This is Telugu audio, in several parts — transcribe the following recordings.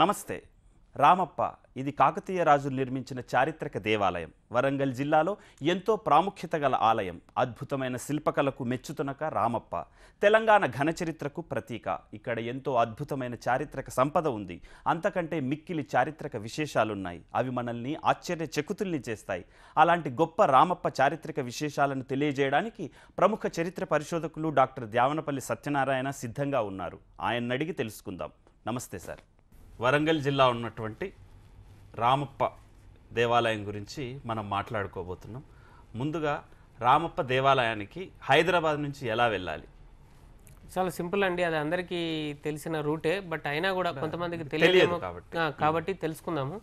నమస్తే రామప్ప ఇది కాకతీయ రాజులు నిర్మించిన చారిత్రక దేవాలయం వరంగల్ జిల్లాలో ఎంతో ప్రాముఖ్యత గల ఆలయం అద్భుతమైన శిల్పకళకు మెచ్చుతునక రామప్ప తెలంగాణ ఘనచరిత్రకు ప్రతీక ఇక్కడ ఎంతో అద్భుతమైన చారిత్రక సంపద ఉంది అంతకంటే మిక్కిలి చారిత్రక విశేషాలున్నాయి అవి మనల్ని ఆశ్చర్య చెకుతుల్ని చేస్తాయి అలాంటి గొప్ప రామప్ప చారిత్రక విశేషాలను తెలియజేయడానికి ప్రముఖ చరిత్ర పరిశోధకులు డాక్టర్ ద్యావనపల్లి సత్యనారాయణ సిద్ధంగా ఉన్నారు ఆయన్ని అడిగి తెలుసుకుందాం నమస్తే సార్ వరంగల్ జిల్లా ఉన్నటువంటి రామప్ప దేవాలయం గురించి మనం మాట్లాడుకోబోతున్నాం ముందుగా రామప్ప దేవాలయానికి హైదరాబాద్ నుంచి ఎలా వెళ్ళాలి చాలా సింపుల్ అండి అది అందరికీ తెలిసిన రూటే బట్ అయినా కూడా కొంతమందికి తెలియదు కాబట్టి తెలుసుకుందాము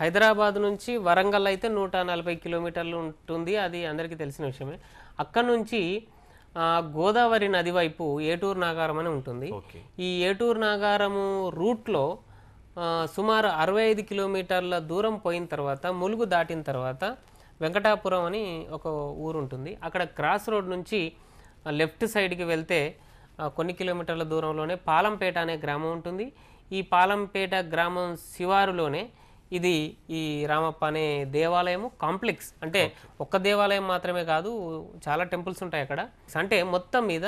హైదరాబాద్ నుంచి వరంగల్ అయితే నూట నలభై కిలోమీటర్లు ఉంటుంది అది అందరికీ తెలిసిన విషయమే అక్కడ నుంచి గోదావరి నది వైపు ఏటూరు నాగారం అని ఉంటుంది ఈ ఏటూరు నాగారము రూట్లో సుమారు అరవై ఐదు కిలోమీటర్ల దూరం పోయిన తర్వాత ములుగు దాటిన తర్వాత వెంకటాపురం అని ఒక ఊరు ఉంటుంది అక్కడ క్రాస్ రోడ్ నుంచి లెఫ్ట్ సైడ్కి వెళ్తే కొన్ని కిలోమీటర్ల దూరంలోనే పాలంపేట అనే గ్రామం ఉంటుంది ఈ పాలంపేట గ్రామం శివారులోనే ఇది ఈ రామప్ప అనే దేవాలయము కాంప్లెక్స్ అంటే ఒక్క దేవాలయం మాత్రమే కాదు చాలా టెంపుల్స్ ఉంటాయి అక్కడ అంటే మొత్తం మీద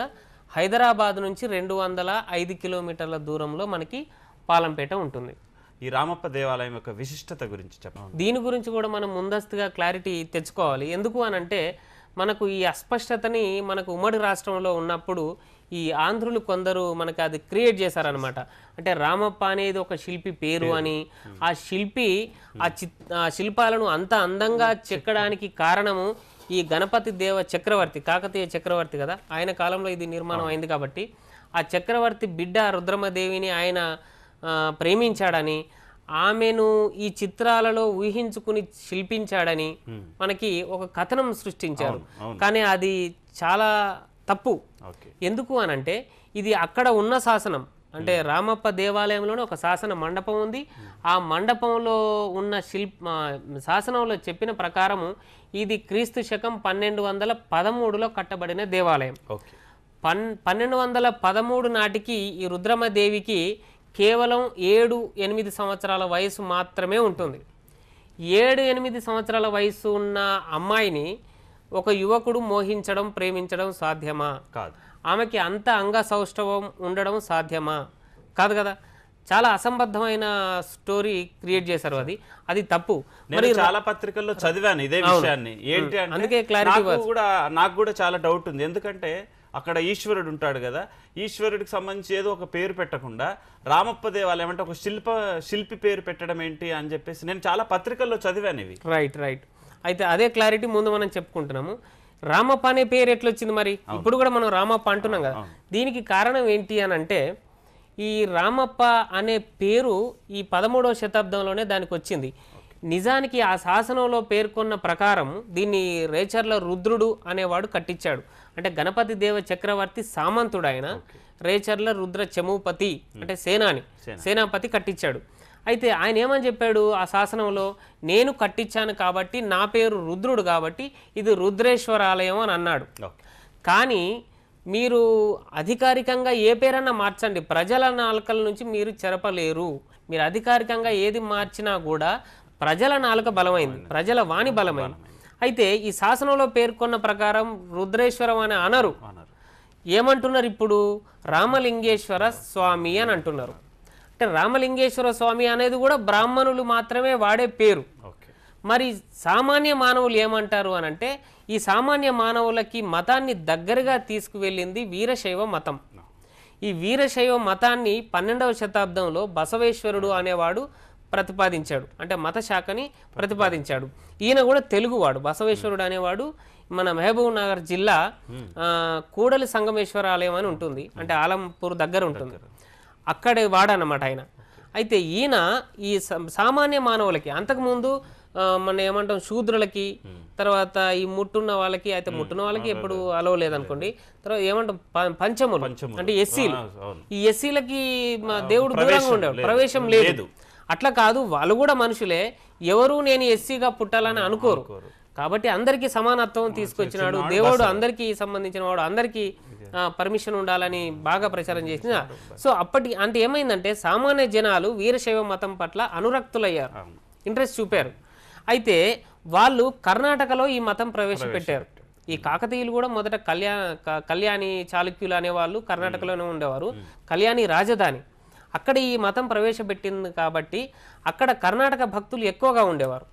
హైదరాబాద్ నుంచి రెండు వందల ఐదు కిలోమీటర్ల దూరంలో మనకి పాలంపేట ఉంటుంది ఈ రామప్ప దేవాలయం యొక్క విశిష్టత గురించి చెప్పండి దీని గురించి కూడా మనం ముందస్తుగా క్లారిటీ తెచ్చుకోవాలి ఎందుకు అని అంటే మనకు ఈ అస్పష్టతని మనకు ఉమ్మడి రాష్ట్రంలో ఉన్నప్పుడు ఈ ఆంధ్రులు కొందరు మనకు అది క్రియేట్ చేశారనమాట అంటే రామప్ప అనేది ఒక శిల్పి పేరు అని ఆ శిల్పి ఆ చి శిల్పాలను అంత అందంగా చెక్కడానికి కారణము ఈ గణపతి దేవ చక్రవర్తి కాకతీయ చక్రవర్తి కదా ఆయన కాలంలో ఇది నిర్మాణం అయింది కాబట్టి ఆ చక్రవర్తి బిడ్డ రుద్రమదేవిని ఆయన ప్రేమించాడని ఆమెను ఈ చిత్రాలలో ఊహించుకుని శిల్పించాడని మనకి ఒక కథనం సృష్టించారు కానీ అది చాలా తప్పు ఎందుకు అని అంటే ఇది అక్కడ ఉన్న శాసనం అంటే రామప్ప దేవాలయంలోనే ఒక శాసన మండపం ఉంది ఆ మండపంలో ఉన్న శిల్ప శాసనంలో చెప్పిన ప్రకారము ఇది క్రీస్తు శకం పన్నెండు వందల పదమూడులో కట్టబడిన దేవాలయం పన్ పన్నెండు వందల పదమూడు నాటికి ఈ రుద్రమదేవికి కేవలం ఏడు ఎనిమిది సంవత్సరాల వయసు మాత్రమే ఉంటుంది ఏడు ఎనిమిది సంవత్సరాల వయసు ఉన్న అమ్మాయిని ఒక యువకుడు మోహించడం ప్రేమించడం సాధ్యమా కాదు ఆమెకి అంత అంగ సౌష్ఠవం ఉండడం సాధ్యమా కాదు కదా చాలా అసంబద్ధమైన స్టోరీ క్రియేట్ చేశారు అది అది తప్పు మరి చాలా పత్రికల్లో చదివాను ఇదే విషయాన్ని ఏంటి అందుకే క్లారిటీ కూడా నాకు కూడా చాలా డౌట్ ఉంది ఎందుకంటే అక్కడ ఈశ్వరుడు ఉంటాడు కదా ఈశ్వరుడికి సంబంధించి ఏదో ఒక పేరు పెట్టకుండా రామప్ప దేవాలయం అంటే ఒక శిల్ప శిల్పి పేరు పెట్టడం ఏంటి అని చెప్పేసి నేను చాలా పత్రికల్లో చదివాను ఇవి రైట్ రైట్ అయితే అదే క్లారిటీ ముందు మనం చెప్పుకుంటున్నాము రామప్ప అనే పేరు ఎట్లొచ్చింది మరి ఇప్పుడు కూడా మనం రామప్ప అంటున్నాం కదా దీనికి కారణం ఏంటి అని అంటే ఈ రామప్ప అనే పేరు ఈ పదమూడవ శతాబ్దంలోనే దానికి వచ్చింది నిజానికి ఆ శాసనంలో పేర్కొన్న ప్రకారం దీన్ని రేచర్ల రుద్రుడు అనేవాడు కట్టించాడు అంటే గణపతి దేవ చక్రవర్తి సామంతుడు ఆయన రేచర్ల రుద్ర చమూపతి అంటే సేనాని సేనాపతి కట్టించాడు అయితే ఆయన ఏమని చెప్పాడు ఆ శాసనంలో నేను కట్టించాను కాబట్టి నా పేరు రుద్రుడు కాబట్టి ఇది రుద్రేశ్వర ఆలయం అని అన్నాడు కానీ మీరు అధికారికంగా ఏ పేరన్నా మార్చండి ప్రజల నాలుకల నుంచి మీరు చెరపలేరు మీరు అధికారికంగా ఏది మార్చినా కూడా ప్రజల నాలుక బలమైంది ప్రజల వాణి బలమైంది అయితే ఈ శాసనంలో పేర్కొన్న ప్రకారం రుద్రేశ్వరం అని అనరు ఏమంటున్నారు ఇప్పుడు రామలింగేశ్వర స్వామి అని అంటున్నారు అంటే రామలింగేశ్వర స్వామి అనేది కూడా బ్రాహ్మణులు మాత్రమే వాడే పేరు మరి సామాన్య మానవులు ఏమంటారు అని అంటే ఈ సామాన్య మానవులకి మతాన్ని దగ్గరగా తీసుకువెళ్ళింది వీరశైవ మతం ఈ వీరశైవ మతాన్ని పన్నెండవ శతాబ్దంలో బసవేశ్వరుడు అనేవాడు ప్రతిపాదించాడు అంటే మత శాఖని ప్రతిపాదించాడు ఈయన కూడా తెలుగువాడు బసవేశ్వరుడు అనేవాడు మన మహబూబ్ నగర్ జిల్లా కూడలి సంగమేశ్వర ఆలయం అని ఉంటుంది అంటే ఆలంపూర్ దగ్గర ఉంటుంది అక్కడే వాడనమాట ఆయన అయితే ఈయన ఈ సామాన్య మానవులకి అంతకుముందు మన ఏమంటాం శూద్రులకి తర్వాత ఈ ముట్టున్న వాళ్ళకి అయితే ముట్టున్న వాళ్ళకి ఎప్పుడు అలవ లేదనుకోండి తర్వాత ఏమంటాం పంచములు అంటే ఎస్సీలు ఈ ఎస్సీలకి దేవుడు దూరంగా ఉండేవాడు ప్రవేశం లేదు అట్లా కాదు వాళ్ళు కూడా మనుషులే ఎవరు నేను ఎస్సీగా పుట్టాలని అనుకోరు కాబట్టి అందరికీ సమానత్వం తీసుకొచ్చినాడు దేవుడు అందరికీ సంబంధించిన వాడు అందరికీ పర్మిషన్ ఉండాలని బాగా ప్రచారం చేసిన సో అప్పటి అంటే ఏమైందంటే సామాన్య జనాలు వీరశైవ మతం పట్ల అనురక్తులయ్యారు ఇంట్రెస్ట్ చూపారు అయితే వాళ్ళు కర్ణాటకలో ఈ మతం ప్రవేశపెట్టారు ఈ కాకతీయులు కూడా మొదట కళ్యాణ కళ్యాణి చాళుక్యులు అనేవాళ్ళు కర్ణాటకలోనే ఉండేవారు కళ్యాణి రాజధాని అక్కడ ఈ మతం ప్రవేశపెట్టింది కాబట్టి అక్కడ కర్ణాటక భక్తులు ఎక్కువగా ఉండేవారు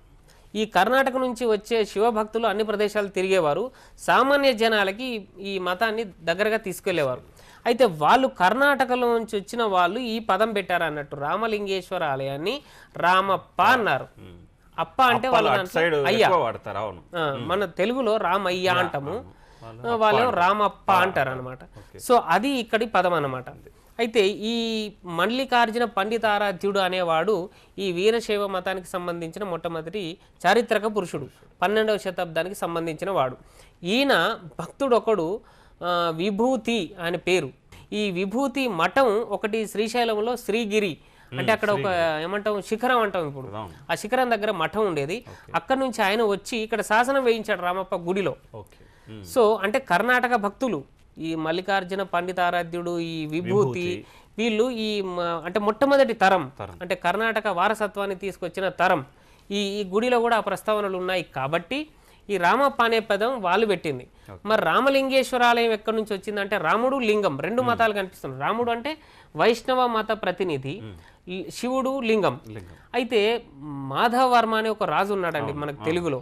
ఈ కర్ణాటక నుంచి వచ్చే శివభక్తులు అన్ని ప్రదేశాలు తిరిగేవారు సామాన్య జనాలకి ఈ మతాన్ని దగ్గరగా తీసుకెళ్లేవారు అయితే వాళ్ళు కర్ణాటకలో నుంచి వచ్చిన వాళ్ళు ఈ పదం పెట్టారు అన్నట్టు రామలింగేశ్వర ఆలయాన్ని రామప్ప అన్నారు అప్ప అంటే వాళ్ళు అయ్యా మన తెలుగులో రామయ్య అంటాము వాళ్ళు రామప్ప అంటారు అనమాట సో అది ఇక్కడి పదం అనమాట అయితే ఈ మల్లికార్జున పండితారాధ్యుడు అనేవాడు ఈ వీరశైవ మతానికి సంబంధించిన మొట్టమొదటి చారిత్రక పురుషుడు పన్నెండవ శతాబ్దానికి సంబంధించిన వాడు ఈయన భక్తుడొకడు విభూతి అనే పేరు ఈ విభూతి మఠం ఒకటి శ్రీశైలంలో శ్రీగిరి అంటే అక్కడ ఒక ఏమంటాం శిఖరం అంటాం ఇప్పుడు ఆ శిఖరం దగ్గర మఠం ఉండేది అక్కడ నుంచి ఆయన వచ్చి ఇక్కడ శాసనం వేయించాడు రామప్ప గుడిలో సో అంటే కర్ణాటక భక్తులు ఈ మల్లికార్జున పండితారాధ్యుడు ఈ విభూతి వీళ్ళు ఈ అంటే మొట్టమొదటి తరం అంటే కర్ణాటక వారసత్వాన్ని తీసుకొచ్చిన తరం ఈ ఈ గుడిలో కూడా ఆ ప్రస్తావనలు ఉన్నాయి కాబట్టి ఈ రామప్ప అనే పదం వాళ్ళు పెట్టింది మరి రామలింగేశ్వర ఆలయం ఎక్కడి నుంచి వచ్చిందంటే రాముడు లింగం రెండు మతాలు కనిపిస్తున్నాయి రాముడు అంటే వైష్ణవ మత ప్రతినిధి శివుడు లింగం అయితే మాధవ వర్మ అనే ఒక రాజు ఉన్నాడండి మనకు తెలుగులో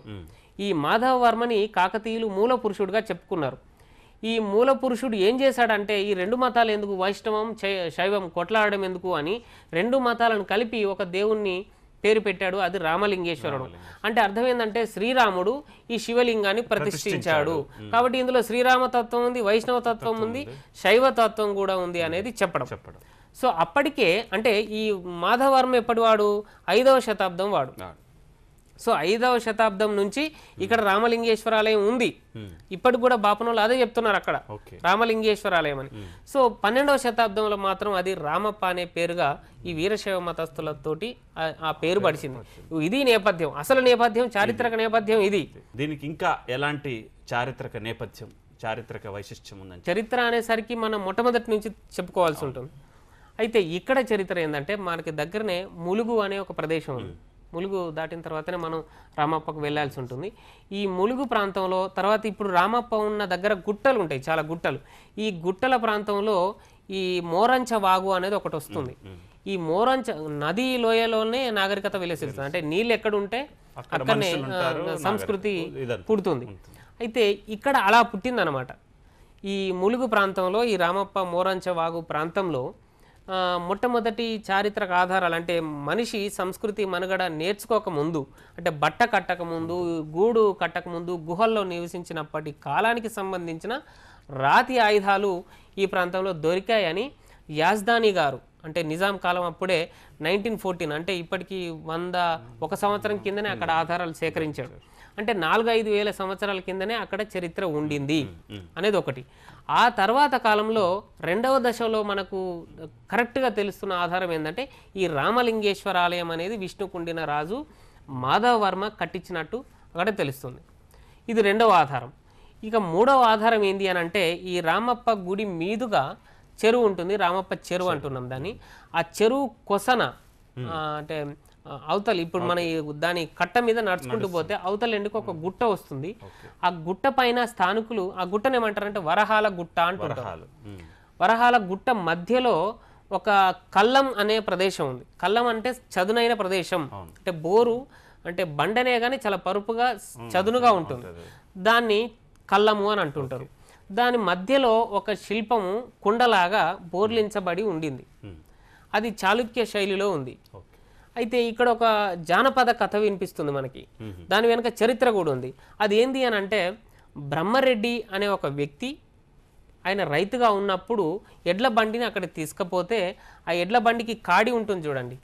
ఈ మాధవ వర్మని కాకతీయులు మూల పురుషుడుగా చెప్పుకున్నారు ఈ మూల పురుషుడు ఏం చేశాడంటే ఈ రెండు మతాలు ఎందుకు వైష్ణవం శైవం కొట్లాడడం ఎందుకు అని రెండు మతాలను కలిపి ఒక దేవుణ్ణి పేరు పెట్టాడు అది రామలింగేశ్వరుడు అంటే అర్థం ఏంటంటే శ్రీరాముడు ఈ శివలింగాన్ని ప్రతిష్ఠించాడు కాబట్టి ఇందులో శ్రీరామతత్వం ఉంది వైష్ణవ తత్వం ఉంది శైవతత్వం కూడా ఉంది అనేది చెప్పడం చెప్పడం సో అప్పటికే అంటే ఈ మాధవర్మ ఎప్పటివాడు ఐదవ శతాబ్దం వాడు సో ఐదవ శతాబ్దం నుంచి ఇక్కడ రామలింగేశ్వరాలయం ఉంది hmm. ఇప్పటికి కూడా బాపనోళ్ళు అదే చెప్తున్నారు అక్కడ రామలింగేశ్వరాలయం అని hmm. సో పన్నెండవ శతాబ్దంలో మాత్రం అది రామప్ప అనే పేరుగా ఈ వీరశైవ మతస్థులతోటి ఆ పేరు పడిచింది ఇది నేపథ్యం అసలు నేపథ్యం చారిత్రక నేపథ్యం ఇది దీనికి ఇంకా ఎలాంటి చారిత్రక నేపథ్యం చారిత్రక వైశిష్టం ఉందని చరిత్ర అనేసరికి మనం మొట్టమొదటి నుంచి చెప్పుకోవాల్సి ఉంటుంది అయితే ఇక్కడ చరిత్ర ఏంటంటే మనకి దగ్గరనే ములుగు అనే ఒక ప్రదేశం ఉంది hmm. ములుగు దాటిన తర్వాతనే మనం రామప్పకు వెళ్లాల్సి ఉంటుంది ఈ ములుగు ప్రాంతంలో తర్వాత ఇప్పుడు రామప్ప ఉన్న దగ్గర గుట్టలు ఉంటాయి చాలా గుట్టలు ఈ గుట్టల ప్రాంతంలో ఈ మోరంచ వాగు అనేది ఒకటి వస్తుంది ఈ మోరంచ నది లోయలోనే నాగరికత వెలిసిస్తుంది అంటే నీళ్ళు ఎక్కడుంటే అక్కడనే సంస్కృతి పుడుతుంది అయితే ఇక్కడ అలా పుట్టిందనమాట ఈ ములుగు ప్రాంతంలో ఈ రామప్ప మోరంచ వాగు ప్రాంతంలో మొట్టమొదటి చారిత్రక ఆధారాలు అంటే మనిషి సంస్కృతి మనుగడ నేర్చుకోకముందు అంటే బట్ట కట్టకముందు గూడు కట్టకముందు గుహల్లో నివసించినప్పటి కాలానికి సంబంధించిన రాతి ఆయుధాలు ఈ ప్రాంతంలో దొరికాయని యాజ్దాని గారు అంటే నిజాం కాలం అప్పుడే నైన్టీన్ ఫోర్టీన్ అంటే ఇప్పటికీ వంద ఒక సంవత్సరం కిందనే అక్కడ ఆధారాలు సేకరించాడు అంటే నాలుగు ఐదు వేల సంవత్సరాల కిందనే అక్కడ చరిత్ర ఉండింది అనేది ఒకటి ఆ తర్వాత కాలంలో రెండవ దశలో మనకు కరెక్ట్గా తెలుస్తున్న ఆధారం ఏంటంటే ఈ రామలింగేశ్వర ఆలయం అనేది విష్ణుకుండిన రాజు మాధవవర్మ కట్టించినట్టు అక్కడ తెలుస్తుంది ఇది రెండవ ఆధారం ఇక మూడవ ఆధారం ఏంటి అని అంటే ఈ రామప్ప గుడి మీదుగా చెరువు ఉంటుంది రామప్ప చెరువు అంటున్నాం దాన్ని ఆ చెరువు కొసన అంటే అవతలి ఇప్పుడు మన దాని కట్ట మీద నడుచుకుంటూ పోతే అవతల ఎందుకు ఒక గుట్ట వస్తుంది ఆ గుట్ట పైన స్థానికులు ఆ గుట్టను ఏమంటారంటే వరహాల గుట్ట అంటుంటారు వరహాల గుట్ట మధ్యలో ఒక కల్లం అనే ప్రదేశం ఉంది కల్లం అంటే చదునైన ప్రదేశం అంటే బోరు అంటే బండనే కానీ చాలా పరుపుగా చదునుగా ఉంటుంది దాన్ని కళ్ళము అని అంటుంటారు దాని మధ్యలో ఒక శిల్పము కుండలాగా బోర్లించబడి ఉండింది అది చాళుక్య శైలిలో ఉంది అయితే ఇక్కడ ఒక జానపద కథ వినిపిస్తుంది మనకి దాని వెనుక చరిత్ర కూడా ఉంది అది ఏంది అని అంటే బ్రహ్మరెడ్డి అనే ఒక వ్యక్తి ఆయన రైతుగా ఉన్నప్పుడు ఎడ్ల బండిని అక్కడ తీసుకపోతే ఆ ఎడ్ల బండికి కాడి ఉంటుంది చూడండి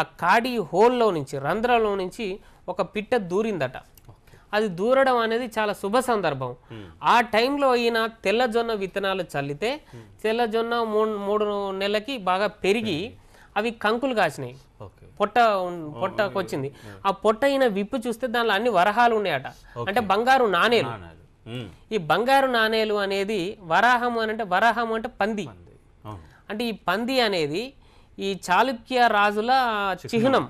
ఆ కాడి హోల్లో నుంచి రంధ్రంలో నుంచి ఒక పిట్ట దూరిందట అది దూరడం అనేది చాలా శుభ సందర్భం ఆ టైంలో అయిన తెల్లజొన్న విత్తనాలు చల్లితే తెల్లజొన్న మూడు మూడు నెలలకి బాగా పెరిగి అవి కంకులు కాసినాయి పొట్ట పొట్టకు వచ్చింది ఆ పొట్ట అయిన విప్పు చూస్తే దానిలో అన్ని వరహాలు ఉన్నాయట అంటే బంగారు నాణేలు ఈ బంగారు నాణేలు అనేది వరాహం అని అంటే వరాహం అంటే పంది అంటే ఈ పంది అనేది ఈ చాళుక్య రాజుల చిహ్నం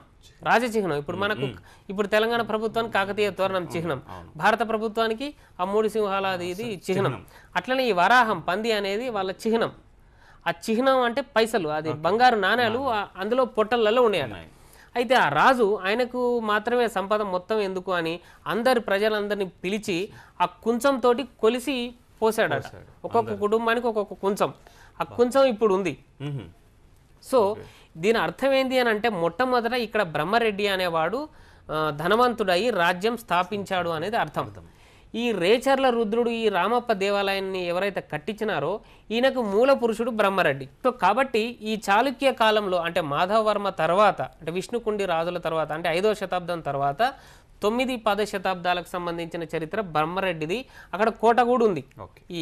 రాజచిహ్నం ఇప్పుడు మనకు ఇప్పుడు తెలంగాణ ప్రభుత్వానికి కాకతీయ తోరణం చిహ్నం భారత ప్రభుత్వానికి ఆ మూడు సింహాల అది ఇది చిహ్నం అట్లనే ఈ వరాహం పంది అనేది వాళ్ళ చిహ్నం ఆ చిహ్నం అంటే పైసలు అది బంగారు నాణ్యాలు అందులో పొట్టలలో ఉన్నాయన్న అయితే ఆ రాజు ఆయనకు మాత్రమే సంపద మొత్తం ఎందుకు అని అందరి ప్రజలందరినీ పిలిచి ఆ కుంచంతో కొలిసి పోసాడు ఒక్కొక్క కుటుంబానికి ఒక్కొక్క కుంచం ఆ కుంచం ఇప్పుడు ఉంది సో దీని అర్థం ఏంటి అని అంటే మొట్టమొదట ఇక్కడ బ్రహ్మరెడ్డి అనేవాడు ధనవంతుడై రాజ్యం స్థాపించాడు అనేది అర్థం ఈ రేచర్ల రుద్రుడు ఈ రామప్ప దేవాలయాన్ని ఎవరైతే కట్టించినారో ఈయనకు మూల పురుషుడు బ్రహ్మరెడ్డి సో కాబట్టి ఈ చాళుక్య కాలంలో అంటే మాధవవర్మ తర్వాత అంటే విష్ణుకుండి రాజుల తర్వాత అంటే ఐదో శతాబ్దం తర్వాత తొమ్మిది పద శతాబ్దాలకు సంబంధించిన చరిత్ర బ్రహ్మరెడ్డిది అక్కడ కోట కూడా ఉంది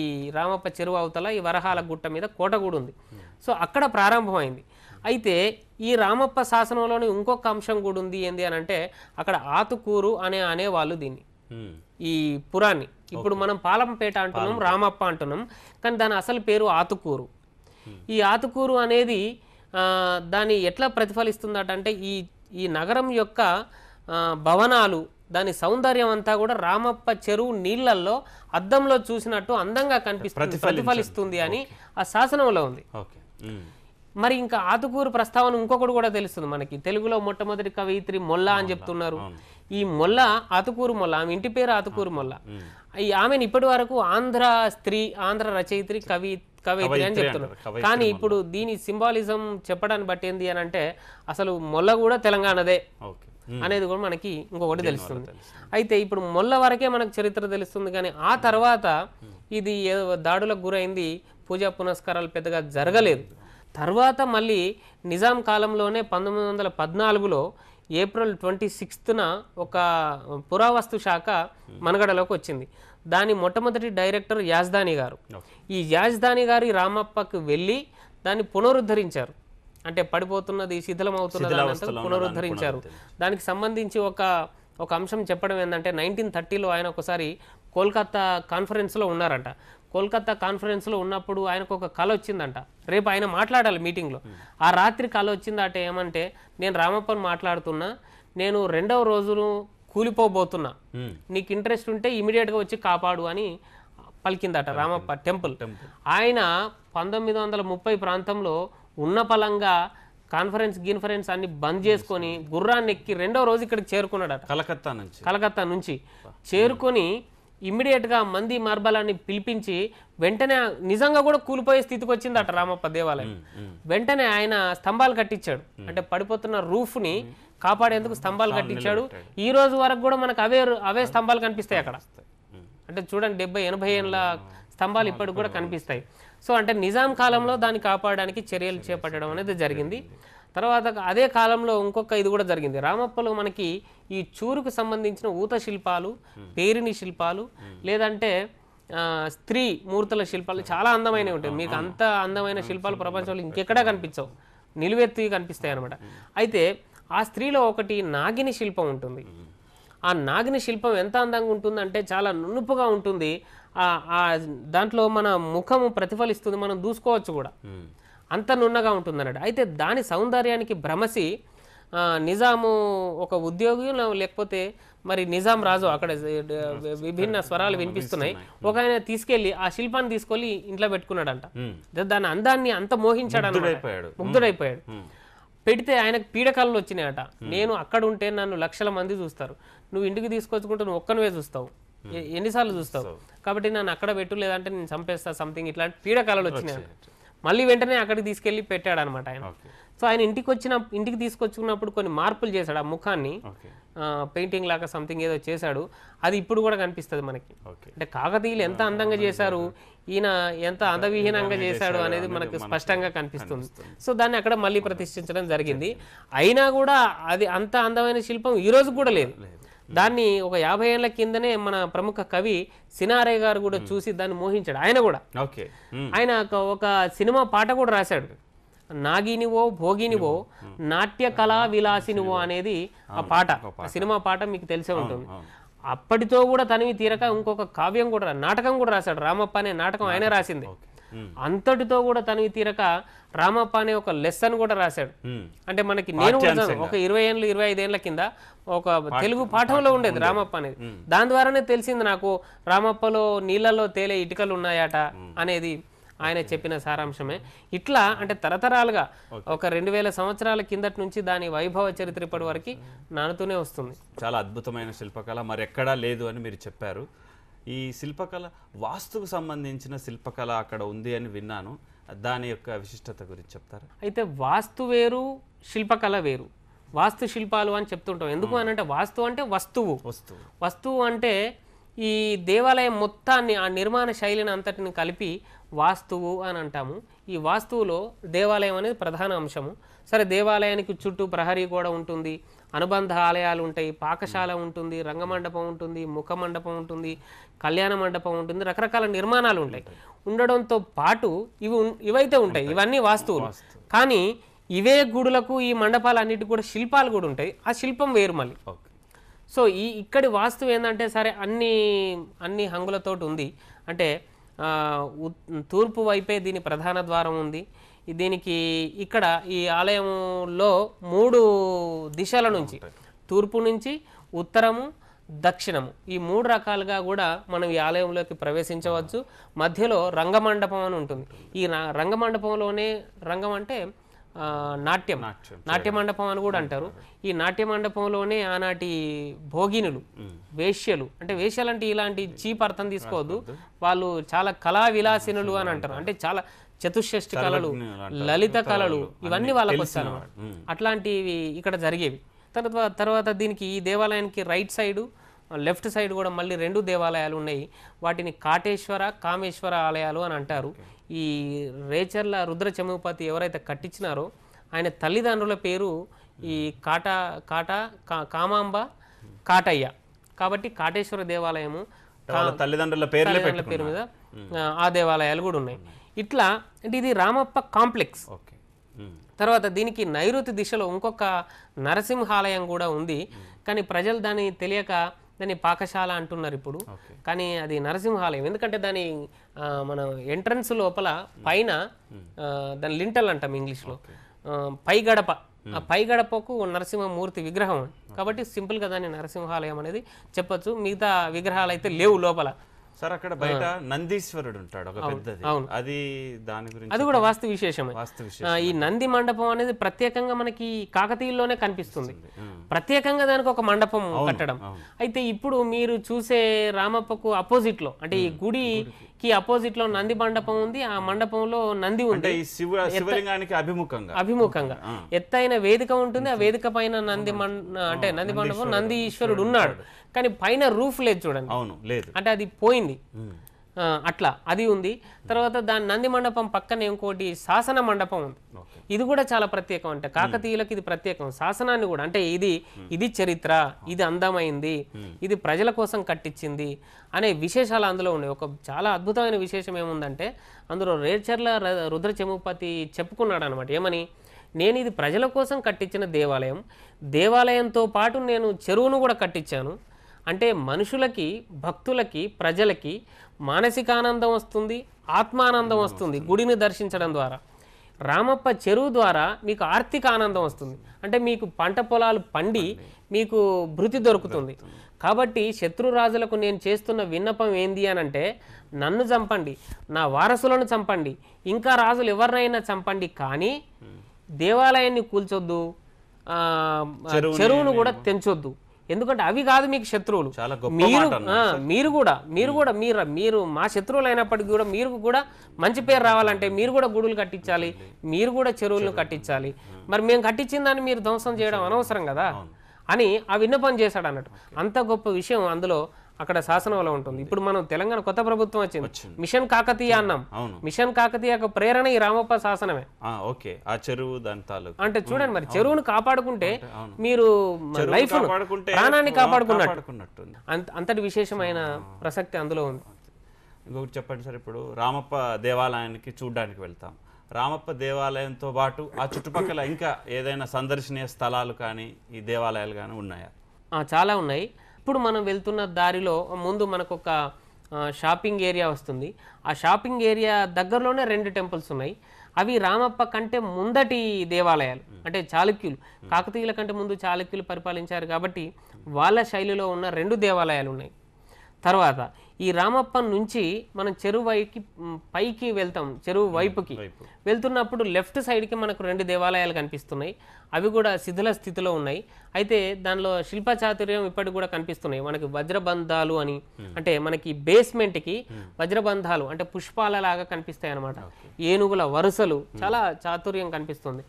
ఈ రామప్ప చెరువు అవతల ఈ వరహాల గుట్ట మీద కోట కూడా ఉంది సో అక్కడ ప్రారంభమైంది అయితే ఈ రామప్ప శాసనంలోని ఇంకొక అంశం కూడా ఉంది ఏంది అని అంటే అక్కడ ఆతుకూరు అనే అనేవాళ్ళు దీన్ని ఈ పురాన్ని ఇప్పుడు మనం పాలంపేట అంటున్నాం రామప్ప అంటున్నాం కానీ దాని అసలు పేరు ఆతుకూరు ఈ ఆతుకూరు అనేది దాని ఎట్లా ప్రతిఫలిస్తుందట అంటే ఈ ఈ నగరం యొక్క భవనాలు దాని సౌందర్యం అంతా కూడా రామప్ప చెరువు నీళ్లలో అద్దంలో చూసినట్టు అందంగా కనిపిస్తుంది ప్రతిఫలిస్తుంది అని ఆ శాసనంలో ఉంది మరి ఇంకా ఆతుకూరు ప్రస్తావన ఇంకొకటి కూడా తెలుస్తుంది మనకి తెలుగులో మొట్టమొదటి కవయిత్రి మొల్ల అని చెప్తున్నారు ఈ మొల్ల ఆతుకూరు మొల్ల ఆమె ఇంటి పేరు ఆతుకూరు మొల్ల ఈ ఆమెను ఇప్పటి వరకు ఆంధ్ర స్త్రీ ఆంధ్ర రచయిత్రి కవి కవయిత్రి అని చెప్తున్నారు కానీ ఇప్పుడు దీని సింబాలిజం చెప్పడాన్ని బట్టి ఏంది అని అంటే అసలు మొల్ల కూడా తెలంగాణదే అనేది కూడా మనకి ఇంకొకటి తెలుస్తుంది అయితే ఇప్పుడు మొల్ల వరకే మనకు చరిత్ర తెలుస్తుంది కానీ ఆ తర్వాత ఇది దాడులకు గురైంది పూజా పునస్కారాలు పెద్దగా జరగలేదు తర్వాత మళ్ళీ నిజాం కాలంలోనే పంతొమ్మిది వందల పద్నాలుగులో ఏప్రిల్ ట్వంటీ సిక్స్త్న ఒక పురావస్తు శాఖ మనగడలోకి వచ్చింది దాని మొట్టమొదటి డైరెక్టర్ యాజ్ధాని గారు ఈ యాజ్ధాని గారి రామప్పకు వెళ్ళి దాన్ని పునరుద్ధరించారు అంటే పడిపోతున్నది శిథిలం అవుతున్నది పునరుద్ధరించారు దానికి సంబంధించి ఒక ఒక అంశం చెప్పడం ఏంటంటే నైన్టీన్ థర్టీలో ఆయన ఒకసారి కోల్కతా కాన్ఫరెన్స్లో ఉన్నారట కోల్కతా కాన్ఫరెన్స్లో ఉన్నప్పుడు ఆయనకు ఒక కళ వచ్చిందంట రేపు ఆయన మాట్లాడాలి మీటింగ్లో ఆ రాత్రి కళ వచ్చిందట ఏమంటే నేను రామప్పన్ మాట్లాడుతున్నా నేను రెండవ రోజును కూలిపోబోతున్నా నీకు ఇంట్రెస్ట్ ఉంటే ఇమీడియట్గా వచ్చి కాపాడు అని పలికిందట రామప్ప టెంపుల్ ఆయన పంతొమ్మిది వందల ముప్పై ప్రాంతంలో ఉన్న పలంగా కాన్ఫరెన్స్ గిన్ఫరెన్స్ అన్ని బంద్ చేసుకొని గుర్రాన్ని ఎక్కి రెండవ రోజు ఇక్కడికి చేరుకున్నాడట కలకత్తా నుంచి కలకత్తా నుంచి చేరుకొని ఇమ్మీడియట్గా మంది మార్బలాన్ని పిలిపించి వెంటనే నిజంగా కూడా కూలిపోయే స్థితికి వచ్చింది అట రామప్ప దేవాలయం వెంటనే ఆయన స్తంభాలు కట్టించాడు అంటే పడిపోతున్న రూఫ్ని కాపాడేందుకు స్తంభాలు కట్టించాడు ఈ రోజు వరకు కూడా మనకు అవే అవే స్తంభాలు కనిపిస్తాయి అక్కడ అంటే చూడండి డెబ్బై ఎనభై ఏళ్ళ స్తంభాలు ఇప్పటికి కూడా కనిపిస్తాయి సో అంటే నిజాం కాలంలో దాన్ని కాపాడడానికి చర్యలు చేపట్టడం అనేది జరిగింది తర్వాత అదే కాలంలో ఇంకొక ఇది కూడా జరిగింది రామప్పలో మనకి ఈ చూరుకు సంబంధించిన ఊత శిల్పాలు పేరిని శిల్పాలు లేదంటే స్త్రీ మూర్తుల శిల్పాలు చాలా అందమైనవి ఉంటాయి మీకు అంత అందమైన శిల్పాలు ప్రపంచంలో ఇంకెక్కడా కనిపించవు నిలువెత్తి కనిపిస్తాయి అనమాట అయితే ఆ స్త్రీలో ఒకటి నాగిని శిల్పం ఉంటుంది ఆ నాగిని శిల్పం ఎంత అందంగా ఉంటుంది అంటే చాలా నునుపుగా ఉంటుంది ఆ దాంట్లో మన ముఖము ప్రతిఫలిస్తుంది మనం దూసుకోవచ్చు కూడా అంత నున్నగా ఉంటుంది అన్నట్టు అయితే దాని సౌందర్యానికి భ్రమసి నిజాము ఒక ఉద్యోగి లేకపోతే మరి నిజాం రాజు అక్కడ విభిన్న స్వరాలు వినిపిస్తున్నాయి ఒక ఆయన తీసుకెళ్లి ఆ శిల్పాన్ని తీసుకెళ్లి ఇంట్లో పెట్టుకున్నాడంట దాని అందాన్ని అంత మోహించాడు ముగ్ధుడైపోయాడు పెడితే ఆయనకు పీడకళ్ళు వచ్చినాయట నేను అక్కడ ఉంటే నన్ను లక్షల మంది చూస్తారు నువ్వు ఇంటికి తీసుకొచ్చుకుంటే నువ్వు ఒక్కనివే చూస్తావు ఎన్నిసార్లు చూస్తావు కాబట్టి నన్ను అక్కడ పెట్టు లేదంటే నేను చంపేస్తా సంథింగ్ ఇట్లాంటి పీడకళలు వచ్చినాయి మళ్ళీ వెంటనే అక్కడికి తీసుకెళ్లి పెట్టాడు అనమాట ఆయన సో ఆయన ఇంటికి వచ్చిన ఇంటికి తీసుకొచ్చుకున్నప్పుడు కొన్ని మార్పులు చేశాడు ఆ ముఖాన్ని పెయింటింగ్ లాగా సంథింగ్ ఏదో చేశాడు అది ఇప్పుడు కూడా కనిపిస్తుంది మనకి అంటే కాకతీయులు ఎంత అందంగా చేశారు ఈయన ఎంత అందవిహీనంగా చేశాడు అనేది మనకు స్పష్టంగా కనిపిస్తుంది సో దాన్ని అక్కడ మళ్ళీ ప్రతిష్ఠించడం జరిగింది అయినా కూడా అది అంత అందమైన శిల్పం ఈ రోజు కూడా లేదు దాన్ని ఒక యాభై ఏళ్ల కిందనే మన ప్రముఖ కవి సినారే గారు కూడా చూసి దాన్ని మోహించాడు ఆయన కూడా ఆయన ఒక సినిమా పాట కూడా రాశాడు నాగినివో భోగినివో నాట్య కళా విలాసినివో అనేది ఆ పాట సినిమా పాట మీకు తెలిసే ఉంటుంది అప్పటితో కూడా తనివి తీరక ఇంకొక కావ్యం కూడా నాటకం కూడా రాశాడు రామప్ప అనే నాటకం ఆయన రాసింది అంతటితో కూడా తనవి తీరక రామప్ప అనే ఒక లెసన్ కూడా రాశాడు అంటే మనకి నేను కూడా ఒక ఇరవై ఏళ్ళు ఇరవై ఐదు ఐదేళ్ల కింద ఒక తెలుగు పాఠంలో ఉండేది రామప్ప అనేది దాని ద్వారానే తెలిసింది నాకు రామప్పలో నీళ్ళలో తేలే ఇటుకలు ఉన్నాయట అనేది ఆయన చెప్పిన సారాంశమే ఇట్లా అంటే తరతరాలుగా ఒక రెండు వేల సంవత్సరాల కిందటి నుంచి దాని వైభవ చరిత్ర ఇప్పటి వరకు నానుతూనే వస్తుంది చాలా అద్భుతమైన శిల్పకళ మరి ఎక్కడా లేదు అని మీరు చెప్పారు ఈ శిల్పకళ వాస్తుకు సంబంధించిన శిల్పకళ అక్కడ ఉంది అని విన్నాను దాని యొక్క విశిష్టత గురించి చెప్తారు అయితే వాస్తు వేరు శిల్పకళ వేరు వాస్తు శిల్పాలు అని చెప్తుంటాం ఎందుకు అని అంటే వాస్తు అంటే వస్తువు వస్తువు వస్తువు అంటే ఈ దేవాలయం మొత్తాన్ని ఆ నిర్మాణ శైలిని అంతటిని కలిపి వాస్తువు అని అంటాము ఈ వాస్తువులో దేవాలయం అనేది ప్రధాన అంశము సరే దేవాలయానికి చుట్టూ ప్రహరీ గోడ ఉంటుంది అనుబంధ ఆలయాలు ఉంటాయి పాకశాల ఉంటుంది రంగమండపం ఉంటుంది ముఖ మండపం ఉంటుంది కళ్యాణ మండపం ఉంటుంది రకరకాల నిర్మాణాలు ఉంటాయి ఉండడంతో పాటు ఇవి ఇవైతే ఉంటాయి ఇవన్నీ వాస్తువులు కానీ ఇవే గుడులకు ఈ మండపాలన్నిటి కూడా శిల్పాలు కూడా ఉంటాయి ఆ శిల్పం వేరు మళ్ళీ సో ఈ ఇక్కడి వాస్తు ఏంటంటే సరే అన్ని అన్ని హంగులతోటి ఉంది అంటే తూర్పు వైపే దీని ప్రధాన ద్వారం ఉంది దీనికి ఇక్కడ ఈ ఆలయంలో మూడు దిశల నుంచి తూర్పు నుంచి ఉత్తరము దక్షిణము ఈ మూడు రకాలుగా కూడా మనం ఈ ఆలయంలోకి ప్రవేశించవచ్చు మధ్యలో రంగమండపం అని ఉంటుంది ఈ రంగమండపంలోనే రంగం అంటే నాట్యం నాట్య మండపం అని కూడా అంటారు ఈ నాట్య మండపంలోనే ఆనాటి భోగినులు వేష్యలు అంటే వేష్యలు అంటే ఇలాంటి చీప్ అర్థం తీసుకోవద్దు వాళ్ళు చాలా కళా విలాసినులు అని అంటారు అంటే చాలా చతుషష్టి కళలు లలిత కళలు ఇవన్నీ వాళ్ళకి వస్తాను అట్లాంటివి ఇక్కడ జరిగేవి తర్వాత తర్వాత దీనికి ఈ దేవాలయానికి రైట్ సైడు లెఫ్ట్ సైడ్ కూడా మళ్ళీ రెండు దేవాలయాలు ఉన్నాయి వాటిని కాటేశ్వర కామేశ్వర ఆలయాలు అని అంటారు ఈ రేచర్ల రుద్ర చమూపతి ఎవరైతే కట్టించినారో ఆయన తల్లిదండ్రుల పేరు ఈ కాటా కాటా కామాంబ కాటయ్య కాబట్టి కాటేశ్వర దేవాలయము తల్లిదండ్రుల పేరు పేరు మీద ఆ దేవాలయాలు కూడా ఉన్నాయి ఇట్లా అంటే ఇది రామప్ప కాంప్లెక్స్ తర్వాత దీనికి నైరుతి దిశలో ఇంకొక నరసింహాలయం కూడా ఉంది కానీ ప్రజలు దాన్ని తెలియక దాన్ని పాకశాల అంటున్నారు ఇప్పుడు కానీ అది నరసింహాలయం ఎందుకంటే దాని మన ఎంట్రన్స్ లోపల పైన దాని లింటల్ అంటాం ఇంగ్లీష్లో పై గడప ఆ పై గడపకు నరసింహమూర్తి విగ్రహం కాబట్టి సింపుల్గా దాన్ని నరసింహాలయం అనేది చెప్పొచ్చు మిగతా విగ్రహాలు అయితే లేవు లోపల సార్ అక్కడ బయట నందీశ్వరుడు ఉంటాడు ఒక పెద్దది అది దాని గురించి అది కూడా వాస్తు విశేషమే ఈ నంది మండపం అనేది ప్రత్యేకంగా మనకి కాకతీయుల్లోనే కనిపిస్తుంది ప్రత్యేకంగా దానికి ఒక మండపం కట్టడం అయితే ఇప్పుడు మీరు చూసే రామప్పకు అపోజిట్ లో అంటే ఈ గుడి కి అపోజిట్ లో నంది మండపం ఉంది ఆ మండపంలో నంది ఉంది శివలింగానికి అభిముఖంగా అభిముఖంగా ఎత్తైన వేదిక ఉంటుంది ఆ వేదిక పైన నంది అంటే నంది మండపం నంది ఈశ్వరుడు ఉన్నాడు కానీ పైన రూఫ్ లేదు చూడండి అవును లేదు అంటే అది పోయింది అట్లా అది ఉంది తర్వాత దాని నంది మండపం పక్కన ఇంకోటి శాసన మండపం ఉంది ఇది కూడా చాలా ప్రత్యేకం అంటే కాకతీయులకు ఇది ప్రత్యేకం శాసనాన్ని కూడా అంటే ఇది ఇది చరిత్ర ఇది అందమైంది ఇది ప్రజల కోసం కట్టించింది అనే విశేషాలు అందులో ఉన్నాయి ఒక చాలా అద్భుతమైన విశేషం ఏముందంటే అందులో రేడ్చర్ల రుద్ర చెముపతి చెప్పుకున్నాడు అనమాట ఏమని నేను ఇది ప్రజల కోసం కట్టించిన దేవాలయం దేవాలయంతో పాటు నేను చెరువును కూడా కట్టించాను అంటే మనుషులకి భక్తులకి ప్రజలకి మానసికానందం వస్తుంది ఆత్మానందం వస్తుంది గుడిని దర్శించడం ద్వారా రామప్ప చెరువు ద్వారా మీకు ఆర్థిక ఆనందం వస్తుంది అంటే మీకు పంట పొలాలు పండి మీకు భృతి దొరుకుతుంది కాబట్టి శత్రురాజులకు నేను చేస్తున్న విన్నపం ఏంది అని అంటే నన్ను చంపండి నా వారసులను చంపండి ఇంకా రాజులు ఎవరినైనా చంపండి కానీ దేవాలయాన్ని కూల్చొద్దు చెరువును కూడా తెంచొద్దు ఎందుకంటే అవి కాదు మీకు శత్రువులు మీరు మీరు కూడా మీరు కూడా మీరు మీరు మా శత్రువులు అయినప్పటికీ కూడా మీరు కూడా మంచి పేరు రావాలంటే మీరు కూడా గుడులు కట్టించాలి మీరు కూడా చెరువులను కట్టించాలి మరి మేము కట్టించిన దాన్ని మీరు ధ్వంసం చేయడం అనవసరం కదా అని ఆ విన్నపం చేశాడు అన్నట్టు అంత గొప్ప విషయం అందులో అక్కడ అలా ఉంటుంది ఇప్పుడు మనం తెలంగాణ కొత్త ప్రభుత్వం వచ్చింది మిషన్ కాకతీయ అన్నాం మిషన్ కాకతీయ ప్రేరణ ఈ రామప్ప శాసనమే ఓకే ఆ చెరువు దంతాలు అంటే చూడండి మరి చెరువును కాపాడుకుంటే మీరు లైఫ్ ప్రాణాన్ని కాపాడుకున్నట్టు అంతటి విశేషమైన ప్రసక్తి అందులో ఉంది ఇంకొకటి చెప్పండి సార్ ఇప్పుడు రామప్ప దేవాలయానికి చూడడానికి వెళ్తాం రామప్ప దేవాలయంతో పాటు ఆ చుట్టుపక్కల ఇంకా ఏదైనా సందర్శనీయ స్థలాలు కానీ ఈ దేవాలయాలు కానీ ఉన్నాయా చాలా ఉన్నాయి ఇప్పుడు మనం వెళ్తున్న దారిలో ముందు మనకు ఒక షాపింగ్ ఏరియా వస్తుంది ఆ షాపింగ్ ఏరియా దగ్గరలోనే రెండు టెంపుల్స్ ఉన్నాయి అవి రామప్ప కంటే ముందటి దేవాలయాలు అంటే చాళుక్యులు కాకతీయుల కంటే ముందు చాళుక్యులు పరిపాలించారు కాబట్టి వాళ్ళ శైలిలో ఉన్న రెండు దేవాలయాలు ఉన్నాయి తర్వాత ఈ రామప్పన్ నుంచి మనం చెరువు వైకి పైకి వెళ్తాం చెరువు వైపుకి వెళ్తున్నప్పుడు లెఫ్ట్ సైడ్కి మనకు రెండు దేవాలయాలు కనిపిస్తున్నాయి అవి కూడా శిథిల స్థితిలో ఉన్నాయి అయితే దానిలో శిల్పచాతుర్యం ఇప్పటికి కూడా కనిపిస్తున్నాయి మనకి వజ్రబంధాలు అని అంటే మనకి బేస్మెంట్కి వజ్రబంధాలు అంటే పుష్పాల లాగా కనిపిస్తాయి అనమాట ఏనుగుల వరుసలు చాలా చాతుర్యం కనిపిస్తుంది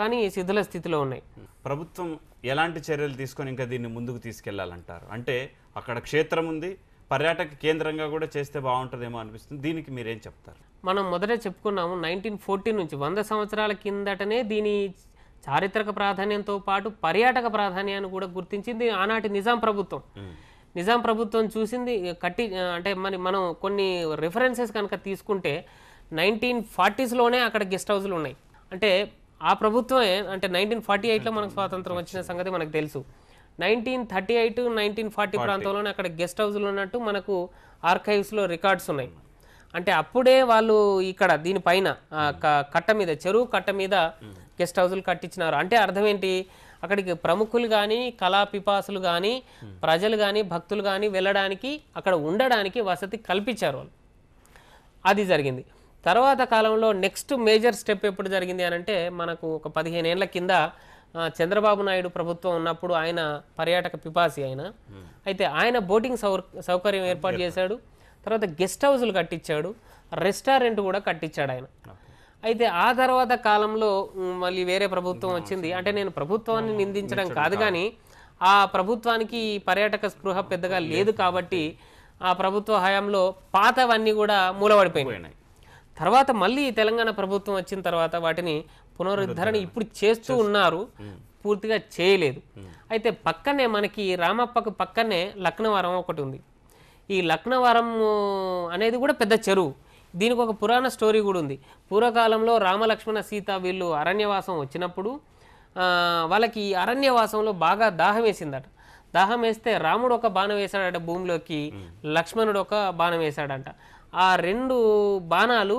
కానీ శిథిల స్థితిలో ఉన్నాయి ప్రభుత్వం ఎలాంటి చర్యలు తీసుకొని ఇంకా దీన్ని ముందుకు తీసుకెళ్లాలంటారు అంటే అక్కడ క్షేత్రం ఉంది పర్యాటక కేంద్రంగా కూడా చేస్తే బాగుంటుందేమో అనిపిస్తుంది దీనికి మీరేం చెప్తారు మనం మొదటే చెప్పుకున్నాము నైన్టీన్ ఫోర్టీ నుంచి వంద సంవత్సరాల కిందటనే దీని చారిత్రక ప్రాధాన్యంతో పాటు పర్యాటక ప్రాధాన్యాన్ని కూడా గుర్తించింది ఆనాటి నిజాం ప్రభుత్వం నిజాం ప్రభుత్వం చూసింది కట్టి అంటే మరి మనం కొన్ని రిఫరెన్సెస్ కనుక తీసుకుంటే నైన్టీన్ ఫార్టీస్లోనే అక్కడ గెస్ట్ హౌస్లు ఉన్నాయి అంటే ఆ ప్రభుత్వమే అంటే నైన్టీన్ ఫార్టీ ఎయిట్లో మనకు స్వాతంత్రం వచ్చిన సంగతి మనకు తెలుసు nineteen thirty eight nineteen forty ప్రాంతంలోనే అక్కడ గెస్ట్ హౌస్లో ఉన్నట్టు మనకు ఆర్కైవ్స్లో రికార్డ్స్ ఉన్నాయి అంటే అప్పుడే వాళ్ళు ఇక్కడ దీనిపైన కట్ట మీద చెరువు కట్ట మీద గెస్ట్ హౌస్లు కట్టించినారు అంటే అర్థం ఏంటి అక్కడికి ప్రముఖులు కానీ కళా పిపాసులు కానీ ప్రజలు కానీ భక్తులు కానీ వెళ్ళడానికి అక్కడ ఉండడానికి వసతి కల్పించారు వాళ్ళు అది జరిగింది తర్వాత కాలంలో నెక్స్ట్ మేజర్ స్టెప్ ఎప్పుడు జరిగింది అని అంటే మనకు ఒక పదిహేను ఏళ్ళ కింద చంద్రబాబు నాయుడు ప్రభుత్వం ఉన్నప్పుడు ఆయన పర్యాటక పిపాసి ఆయన అయితే ఆయన బోటింగ్ సౌకర్యం ఏర్పాటు చేశాడు తర్వాత గెస్ట్ హౌస్లు కట్టించాడు రెస్టారెంట్ కూడా కట్టించాడు ఆయన అయితే ఆ తర్వాత కాలంలో మళ్ళీ వేరే ప్రభుత్వం వచ్చింది అంటే నేను ప్రభుత్వాన్ని నిందించడం కాదు కానీ ఆ ప్రభుత్వానికి పర్యాటక స్పృహ పెద్దగా లేదు కాబట్టి ఆ ప్రభుత్వ హయాంలో పాతవన్నీ కూడా మూలబడిపోయినాయి తర్వాత మళ్ళీ తెలంగాణ ప్రభుత్వం వచ్చిన తర్వాత వాటిని పునరుద్ధరణ ఇప్పుడు చేస్తూ ఉన్నారు పూర్తిగా చేయలేదు అయితే పక్కనే మనకి రామప్పకు పక్కనే లక్నవరం ఒకటి ఉంది ఈ లక్నవరం అనేది కూడా పెద్ద చెరువు దీనికి ఒక పురాణ స్టోరీ కూడా ఉంది పూర్వకాలంలో రామలక్ష్మణ సీత వీళ్ళు అరణ్యవాసం వచ్చినప్పుడు వాళ్ళకి ఈ అరణ్యవాసంలో బాగా దాహం వేసిందట దాహం వేస్తే రాముడు ఒక బాణం వేశాడట భూమిలోకి లక్ష్మణుడు ఒక బాణం వేశాడంట ఆ రెండు బాణాలు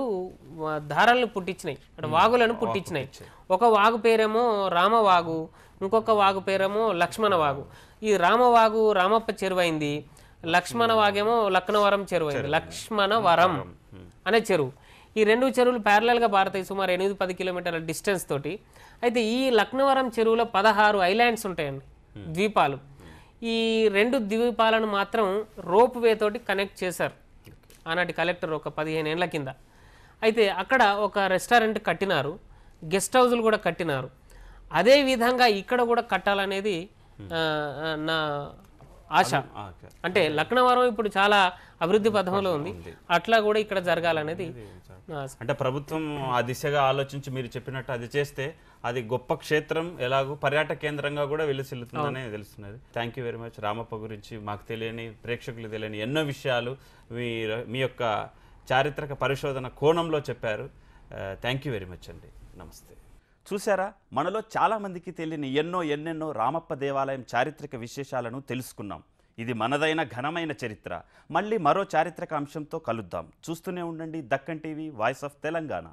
ధారలను పుట్టించినాయి అంటే వాగులను పుట్టించినాయి ఒక వాగు పేరేమో రామవాగు ఇంకొక వాగు పేరేమో లక్ష్మణ వాగు ఈ రామవాగు రామప్ప చెరువైంది లక్ష్మణ వాగేమో లక్నవరం చెరువైంది లక్ష్మణవరం అనే చెరువు ఈ రెండు చెరువులు ప్యారలల్గా పారతాయి సుమారు ఎనిమిది పది కిలోమీటర్ల డిస్టెన్స్ తోటి అయితే ఈ లక్నవరం చెరువులో పదహారు ఐలాండ్స్ ఉంటాయండి ద్వీపాలు ఈ రెండు ద్వీపాలను మాత్రం రోప్ వే తోటి కనెక్ట్ చేశారు ఆనాటి కలెక్టర్ ఒక పదిహేను ఏళ్ళ కింద అయితే అక్కడ ఒక రెస్టారెంట్ కట్టినారు గెస్ట్ హౌజులు కూడా కట్టినారు అదే విధంగా ఇక్కడ కూడా కట్టాలనేది నా ఆశ అంటే లక్నవరం ఇప్పుడు చాలా అభివృద్ధి పథంలో ఉంది అట్లా కూడా ఇక్కడ జరగాలనేది అంటే ప్రభుత్వం ఆ దిశగా ఆలోచించి మీరు చెప్పినట్టు అది చేస్తే అది గొప్ప క్షేత్రం ఎలాగో పర్యాటక కేంద్రంగా కూడా వెలుసిల్లుతుందని తెలుస్తున్నది thank you very much Ramappa గురించి మాకు తెలియని ప్రేక్షకులు తెలియని ఎన్నో విషయాలు మీ మీ యొక్క చారిత్రక పరిశోధన కోణంలో చెప్పారు థ్యాంక్ యూ వెరీ మచ్ అండి నమస్తే చూసారా మనలో చాలామందికి తెలియని ఎన్నో ఎన్నెన్నో రామప్ప దేవాలయం చారిత్రక విశేషాలను తెలుసుకున్నాం ఇది మనదైన ఘనమైన చరిత్ర మళ్ళీ మరో చారిత్రక అంశంతో కలుద్దాం చూస్తూనే ఉండండి Deccan TV voice of Telangana